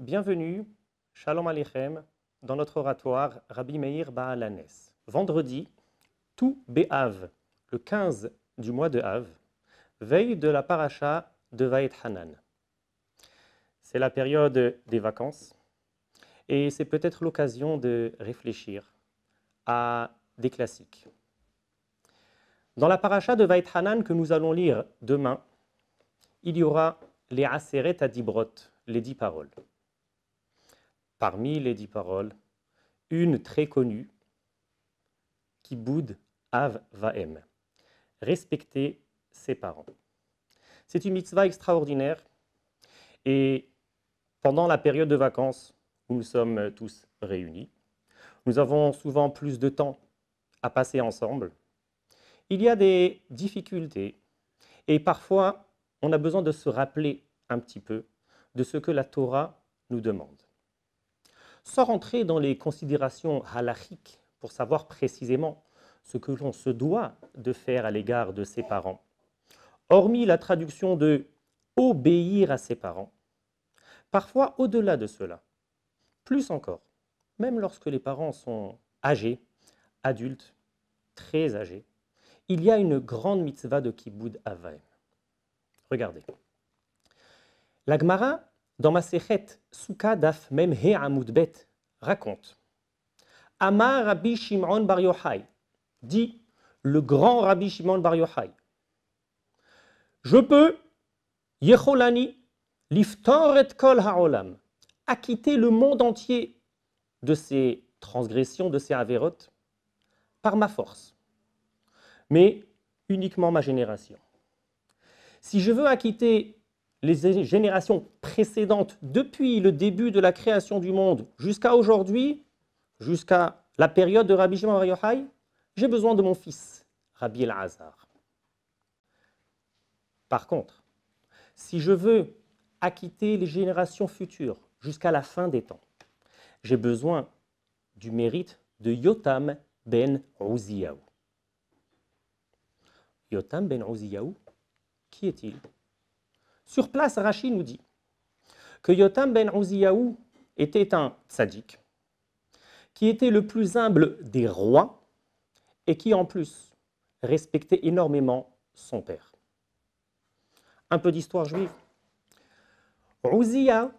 Bienvenue, Shalom Aleichem, dans notre oratoire Rabbi Meir Baalanes. Vendredi, tout Béhav, le 15 du mois de Av, veille de la paracha de Vaet Hanan. C'est la période des vacances et c'est peut-être l'occasion de réfléchir à des classiques. Dans la paracha de Vaet Hanan que nous allons lire demain, il y aura les Aseret Adibrot, les dix paroles parmi les dix paroles, une très connue qui boude Av Vahem. Respecter ses parents. C'est une mitzvah extraordinaire et pendant la période de vacances où nous sommes euh, tous réunis, nous avons souvent plus de temps à passer ensemble. Il y a des difficultés et parfois on a besoin de se rappeler un petit peu de ce que la Torah nous demande. Sans rentrer dans les considérations halachiques pour savoir précisément ce que l'on se doit de faire à l'égard de ses parents, hormis la traduction de obéir à ses parents, parfois au-delà de cela, plus encore, même lorsque les parents sont âgés, adultes, très âgés, il y a une grande mitzvah de Kibbutz Avaim. Regardez. dans raconte Amar Rabbi Shimon Bar Yochai dit le grand Rabbi Shimon Bar Yochai Je peux, Yecholani, liftor et kol haolam, acquitter le monde entier de ses transgressions, de ses avérotes, par ma force, mais uniquement ma génération. Si je veux acquitter les générations précédentes, depuis le début de la création du monde jusqu'à aujourd'hui, jusqu'à la période de Rabbi Shimon Bar Yochai, j'ai besoin de mon fils, Rabbi el Par contre, si je veux acquitter les générations futures jusqu'à la fin des temps, j'ai besoin du mérite de Yotam ben Ouziaou. Yotam ben Ouziaou, qui est-il sur place, Rachid nous dit que Yotam ben Ouziaou était un sadique qui était le plus humble des rois et qui en plus respectait énormément son père. Un peu d'histoire juive. Ouzia,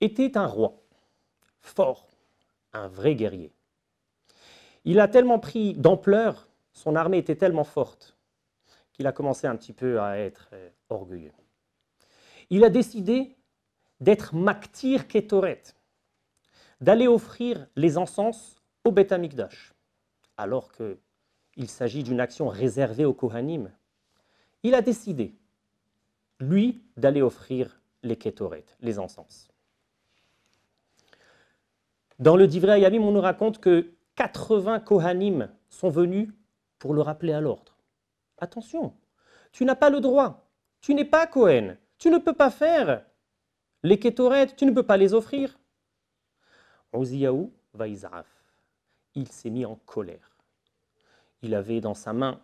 était un roi fort, un vrai guerrier. Il a tellement pris d'ampleur, son armée était tellement forte il a commencé un petit peu à être euh, orgueilleux. Il a décidé d'être Maktir Ketoret, d'aller offrir les encens au Beth Amikdash, alors qu'il s'agit d'une action réservée aux Kohanim. Il a décidé, lui, d'aller offrir les Ketoret, les encens. Dans le Divrei Ayamim, on nous raconte que 80 Kohanim sont venus pour le rappeler à l'ordre. Attention, tu n'as pas le droit. Tu n'es pas Cohen. Tu ne peux pas faire les kétorettes. Tu ne peux pas les offrir. Oziaou va Il s'est mis en colère. Il avait dans sa main,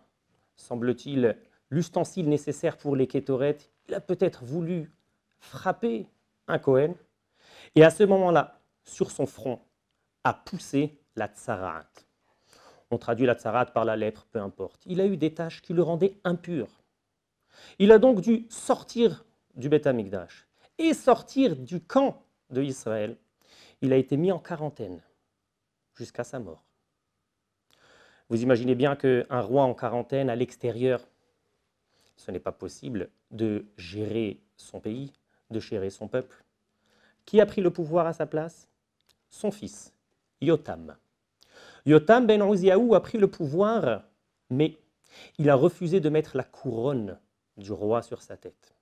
semble-t-il, l'ustensile nécessaire pour les kétorettes. Il a peut-être voulu frapper un Cohen. Et à ce moment-là, sur son front, a poussé la tsaraat on traduit la tsarat par la lèpre, peu importe. Il a eu des tâches qui le rendaient impur. Il a donc dû sortir du Beth Amikdash et sortir du camp de Israël. Il a été mis en quarantaine jusqu'à sa mort. Vous imaginez bien qu'un roi en quarantaine à l'extérieur, ce n'est pas possible de gérer son pays, de gérer son peuple. Qui a pris le pouvoir à sa place Son fils, Yotam. Yotam ben Uziaou a pris le pouvoir, mais il a refusé de mettre la couronne du roi sur sa tête.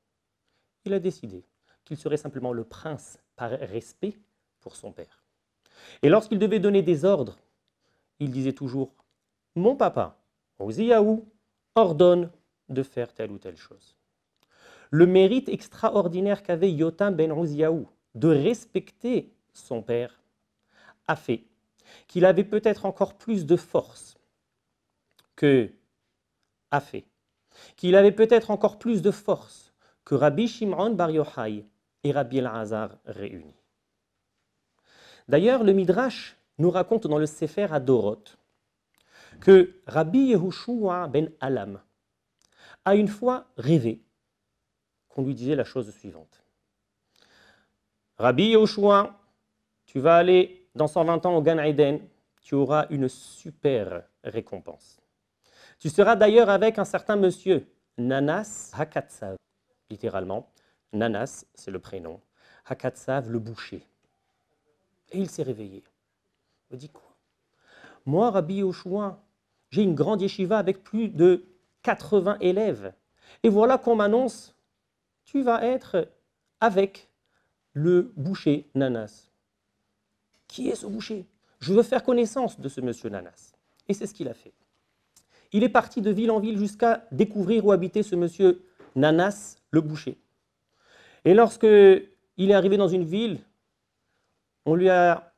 Il a décidé qu'il serait simplement le prince par respect pour son père. Et lorsqu'il devait donner des ordres, il disait toujours Mon papa, Uziaou, ordonne de faire telle ou telle chose. Le mérite extraordinaire qu'avait Yotam ben Uziaou de respecter son père a fait qu'il avait peut-être encore plus de force que Afé, qu'il avait peut-être encore plus de force que Rabbi Shimon Bar Yochai et Rabbi el réunis. D'ailleurs, le Midrash nous raconte dans le Sefer Adorot que Rabbi Yehoshua ben Alam a une fois rêvé qu'on lui disait la chose suivante. Rabbi Yehoshua, tu vas aller dans 120 ans au Gan tu auras une super récompense. Tu seras d'ailleurs avec un certain monsieur, Nanas Hakatsav, littéralement. Nanas, c'est le prénom. Hakatsav, le boucher. Et il s'est réveillé. Il dit quoi Moi, Rabbi Yoshua, j'ai une grande yeshiva avec plus de 80 élèves. Et voilà qu'on m'annonce, tu vas être avec le boucher Nanas. Qui est ce boucher Je veux faire connaissance de ce monsieur Nanas. Et c'est ce qu'il a fait. Il est parti de ville en ville jusqu'à découvrir où habitait ce monsieur Nanas, le boucher. Et lorsque il est arrivé dans une ville, on lui a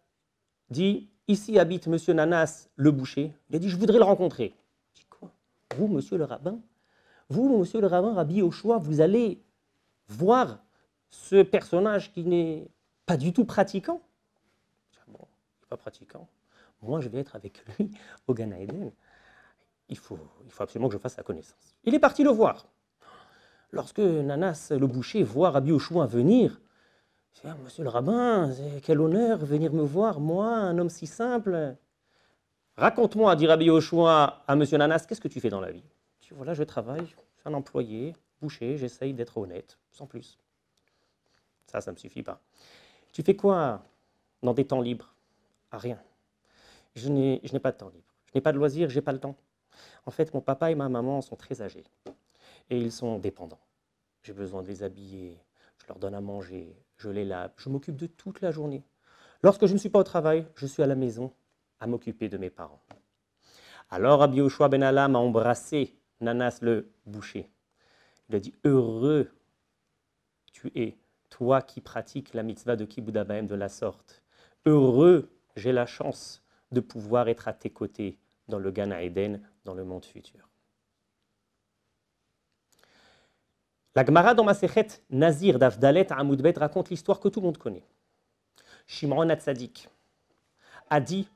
dit Ici habite monsieur Nanas, le boucher. Il a dit Je voudrais le rencontrer. Il dit Quoi Vous, monsieur le rabbin Vous, monsieur le rabbin, Rabbi Ochoa, vous allez voir ce personnage qui n'est pas du tout pratiquant pas pratiquant, moi je vais être avec lui au Ghana Il faut, il faut absolument que je fasse la connaissance. Il est parti le voir. Lorsque Nanas le boucher voit Rabbi Oshua venir, il dit ah, Monsieur le rabbin, quel honneur venir me voir, moi, un homme si simple. Raconte-moi, dit Rabbi Oshua à Monsieur Nanas, qu'est-ce que tu fais dans la vie Tu Voilà, je travaille, je suis un employé, boucher, j'essaye d'être honnête, sans plus. Ça, ça ne me suffit pas. Tu fais quoi dans des temps libres rien. Je n'ai pas de temps libre. Je n'ai pas de loisirs, je n'ai pas le temps. En fait, mon papa et ma maman sont très âgés et ils sont dépendants. J'ai besoin de les habiller, je leur donne à manger, je les lave, je m'occupe de toute la journée. Lorsque je ne suis pas au travail, je suis à la maison à m'occuper de mes parents. Alors Abi Ben Allah m'a embrassé Nanas le boucher. Il a dit Heureux tu es, toi qui pratiques la mitzvah de Kibud de la sorte. Heureux j'ai la chance de pouvoir être à tes côtés dans le ghana Eden, dans le monde futur. La Gemara dans Masechet Nazir d'Avdalet Amoudbet raconte l'histoire que tout le monde connaît. Shimran Hatzadik a dit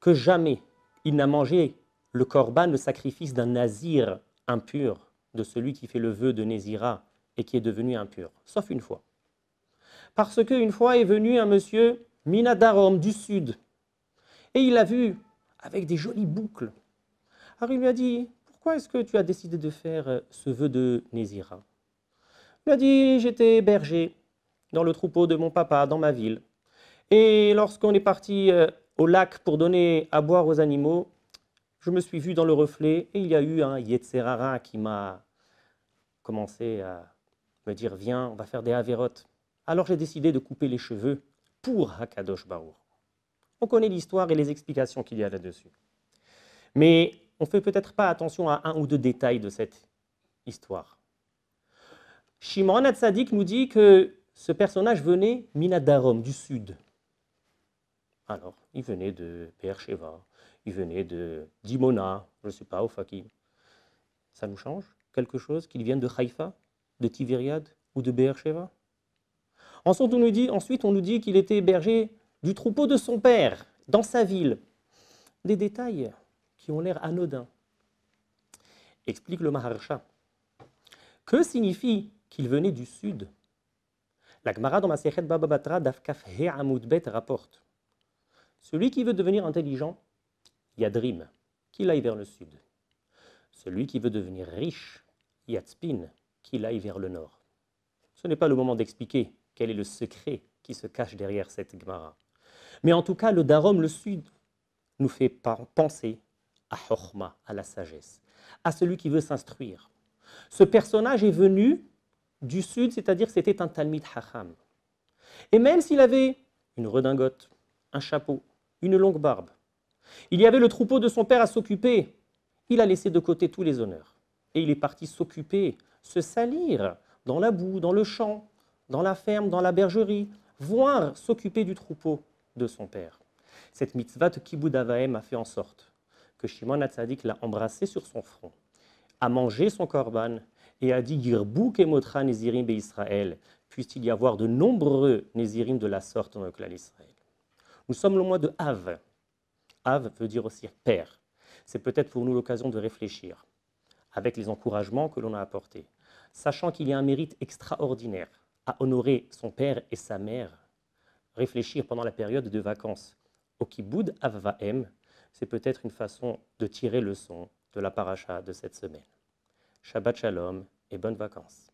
que jamais il n'a mangé le korban, le sacrifice d'un nazir impur, de celui qui fait le vœu de Nézira et qui est devenu impur, sauf une fois. Parce qu'une fois est venu un monsieur Minadarom, du sud. Et il l'a vu avec des jolies boucles. Alors il lui a dit, pourquoi est-ce que tu as décidé de faire euh, ce vœu de Nézira Il a dit, j'étais berger dans le troupeau de mon papa, dans ma ville. Et lorsqu'on est parti euh, au lac pour donner à boire aux animaux, je me suis vu dans le reflet et il y a eu un Yetzerara qui m'a commencé à me dire, viens, on va faire des averotes. Alors j'ai décidé de couper les cheveux pour Hakadosh On connaît l'histoire et les explications qu'il y a là-dessus. Mais on ne fait peut-être pas attention à un ou deux détails de cette histoire. Shimon Hatzadik nous dit que ce personnage venait Minadarom, du sud. Alors, il venait de Sheva, il venait de Dimona, je ne sais pas, au Fakim. Ça nous change quelque chose qu'il vienne de Haïfa, de Tiviriad ou de Sheva Ensuite, on nous dit, qu'il était berger du troupeau de son père, dans sa ville. Des détails qui ont l'air anodins. Explique le Maharsha. Que signifie qu'il venait du sud La Gemara dans bababatra Baba Batra d'Afkaf rapporte Celui qui veut devenir intelligent, Yadrim, qu'il aille vers le sud. Celui qui veut devenir riche, Yatspin, qu'il aille vers le nord. Ce n'est pas le moment d'expliquer quel est le secret qui se cache derrière cette Gemara Mais en tout cas, le Darom, le Sud, nous fait penser à Horma, à la sagesse, à celui qui veut s'instruire. Ce personnage est venu du Sud, c'est-à-dire c'était un Talmud Hacham. Et même s'il avait une redingote, un chapeau, une longue barbe, il y avait le troupeau de son père à s'occuper, il a laissé de côté tous les honneurs. Et il est parti s'occuper, se salir, dans la boue, dans le champ, dans la ferme, dans la bergerie, voire s'occuper du troupeau de son père. Cette mitzvah de Kibud Avaem a fait en sorte que Shimon Hatzadik l'a embrassé sur son front, a mangé son korban et a dit Girbouk et Motra Nézirim et Israël, puisse il y avoir de nombreux Nézirim de la sorte dans le clan Israël. Nous sommes le mois de Av. Av veut dire aussi père. C'est peut-être pour nous l'occasion de réfléchir avec les encouragements que l'on a apportés, sachant qu'il y a un mérite extraordinaire honorer son père et sa mère, réfléchir pendant la période de vacances au kibbutz avvaem, c'est peut-être une façon de tirer le son de la paracha de cette semaine. Shabbat shalom et bonnes vacances.